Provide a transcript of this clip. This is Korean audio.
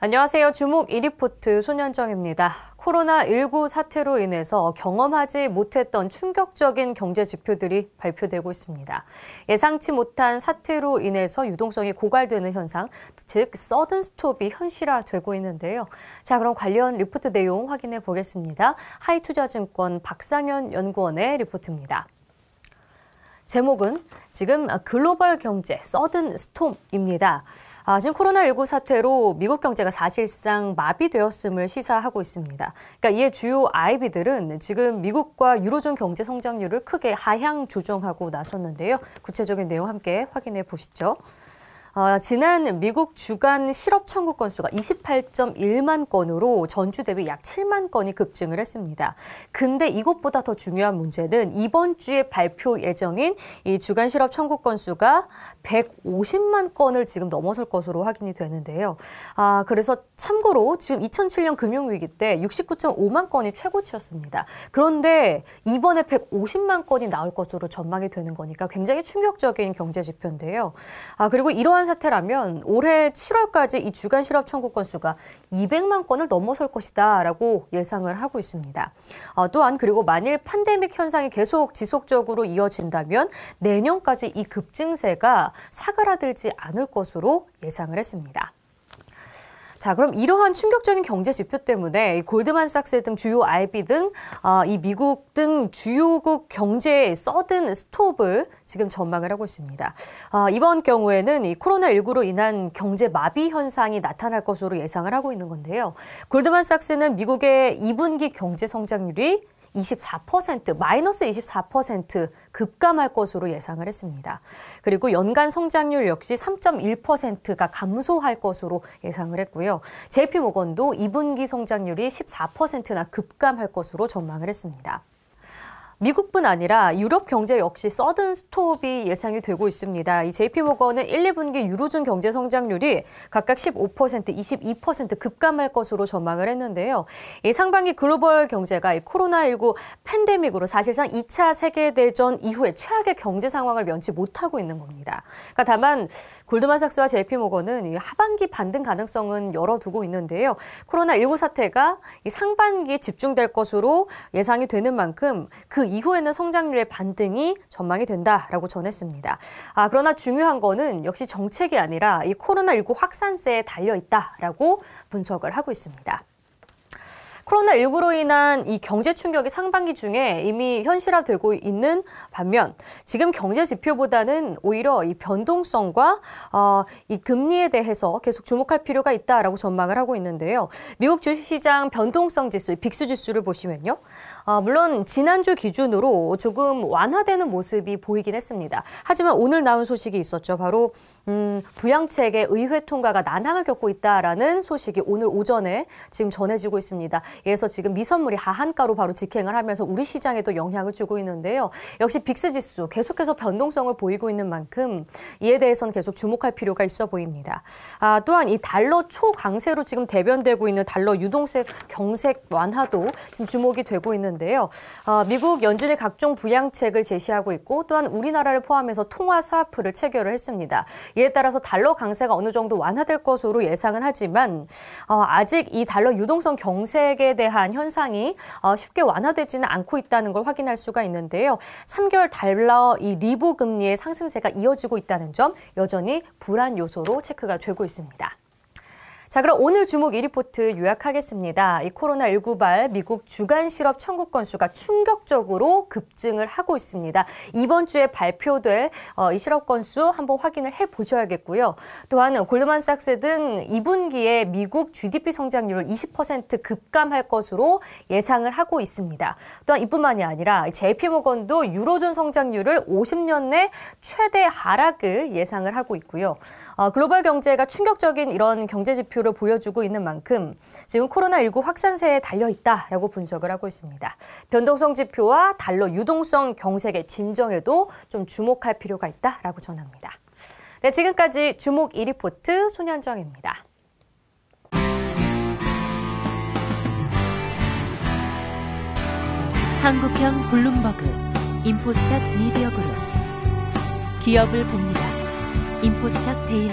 안녕하세요. 주목 이리포트 손현정입니다. 코로나19 사태로 인해서 경험하지 못했던 충격적인 경제 지표들이 발표되고 있습니다. 예상치 못한 사태로 인해서 유동성이 고갈되는 현상, 즉 서든 스톱이 현실화되고 있는데요. 자, 그럼 관련 리포트 내용 확인해 보겠습니다. 하이투자증권 박상현 연구원의 리포트입니다. 제목은 지금 글로벌 경제 서든 스톰입니다. 아, 지금 코로나19 사태로 미국 경제가 사실상 마비되었음을 시사하고 있습니다. 그러니까 이에 주요 IB들은 지금 미국과 유로존 경제 성장률을 크게 하향 조정하고 나섰는데요. 구체적인 내용 함께 확인해 보시죠. 아, 지난 미국 주간 실업 청구 건수가 28.1만 건으로 전주 대비 약 7만 건이 급증을 했습니다. 근데 이것보다 더 중요한 문제는 이번 주에 발표 예정인 이 주간 실업 청구 건수가 150만 건을 지금 넘어설 것으로 확인이 되는데요. 아, 그래서 참고로 지금 2007년 금융위기 때 69.5만 건이 최고치였습니다. 그런데 이번에 150만 건이 나올 것으로 전망이 되는 거니까 굉장히 충격적인 경제 지표인데요. 아, 그리고 이러한 사태라면 올해 7월까지 이 주간 실업 청구 건수가 200만 건을 넘어설 것이다 라고 예상을 하고 있습니다. 어, 또한 그리고 만일 팬데믹 현상이 계속 지속적으로 이어진다면 내년까지 이 급증세가 사그라들지 않을 것으로 예상을 했습니다. 자, 그럼 이러한 충격적인 경제 지표 때문에 골드만삭스 등 주요 IB 등이 어, 아, 미국 등 주요국 경제에 써든 스톱을 지금 전망을 하고 있습니다. 아, 이번 경우에는 이 코로나19로 인한 경제 마비 현상이 나타날 것으로 예상을 하고 있는 건데요. 골드만삭스는 미국의 2분기 경제 성장률이 24% 마이너스 24% 급감할 것으로 예상을 했습니다. 그리고 연간 성장률 역시 3.1%가 감소할 것으로 예상을 했고요. JP 모건도 2분기 성장률이 14%나 급감할 것으로 전망을 했습니다. 미국뿐 아니라 유럽 경제 역시 서든 스톱이 예상이 되고 있습니다. 이 JP 모건은 1, 2분기 유로존 경제 성장률이 각각 15%, 22% 급감할 것으로 전망을 했는데요. 이 상반기 글로벌 경제가 이 코로나19 팬데믹으로 사실상 2차 세계 대전 이후에 최악의 경제 상황을 면치 못하고 있는 겁니다. 그러니까 다만 골드만삭스와 JP 모건은 이 하반기 반등 가능성은 열어두고 있는데요. 코로나19 사태가 이 상반기에 집중될 것으로 예상이 되는 만큼 그 이후에는 성장률의 반등이 전망이 된다라고 전했습니다. 아, 그러나 중요한 거는 역시 정책이 아니라 이 코로나19 확산세에 달려 있다라고 분석을 하고 있습니다. 코로나19로 인한 이 경제 충격이 상반기 중에 이미 현실화되고 있는 반면 지금 경제 지표보다는 오히려 이 변동성과 어, 이 금리에 대해서 계속 주목할 필요가 있다라고 전망을 하고 있는데요. 미국 주식시장 변동성 지수, 빅스 지수를 보시면요. 아, 물론 지난주 기준으로 조금 완화되는 모습이 보이긴 했습니다. 하지만 오늘 나온 소식이 있었죠. 바로 음, 부양책의 의회 통과가 난항을 겪고 있다라는 소식이 오늘 오전에 지금 전해지고 있습니다. 그래서 지금 미선물이 하한가로 바로 직행을 하면서 우리 시장에도 영향을 주고 있는데요. 역시 빅스 지수 계속해서 변동성을 보이고 있는 만큼 이에 대해서는 계속 주목할 필요가 있어 보입니다. 아, 또한 이 달러 초강세로 지금 대변되고 있는 달러 유동세 경색 완화도 지금 주목이 되고 있는 있데요 아, 미국 연준의 각종 부양책을 제시하고 있고 또한 우리나라를 포함해서 통화 스와프를 체결을 했습니다. 이에 따라서 달러 강세가 어느 정도 완화될 것으로 예상은 하지만 어, 아직 이 달러 유동성 경색에 대한 현상이 어, 쉽게 완화되지는 않고 있다는 걸 확인할 수가 있는데요. 3개월 달러 이 리보 금리의 상승세가 이어지고 있다는 점 여전히 불안 요소로 체크가 되고 있습니다. 자, 그럼 오늘 주목 1리포트 요약하겠습니다. 이 코로나19 발 미국 주간 실업 청구 건수가 충격적으로 급증을 하고 있습니다. 이번 주에 발표될 어, 이 실업 건수 한번 확인을 해 보셔야겠고요. 또한 골드만삭스 등 2분기에 미국 GDP 성장률을 20% 급감할 것으로 예상을 하고 있습니다. 또한 이뿐만이 아니라 JP 모건도 유로존 성장률을 50년 내 최대 하락을 예상을 하고 있고요. 어, 글로벌 경제가 충격적인 이런 경제 지표 물표를 보여주고 있는 만큼 지금 코로나19 확산세에 달려 있다라고 분석을 하고 있습니다. 변동성 지표와 달러 유동성 경색의 진정에도 좀 주목할 필요가 있다라고 전합니다. 네, 지금까지 주목 1리포트 손현정입니다. 한국형 블룸버그 인포스탁 미디어 그룹 기업을 봅니다. 인포스탁 데일리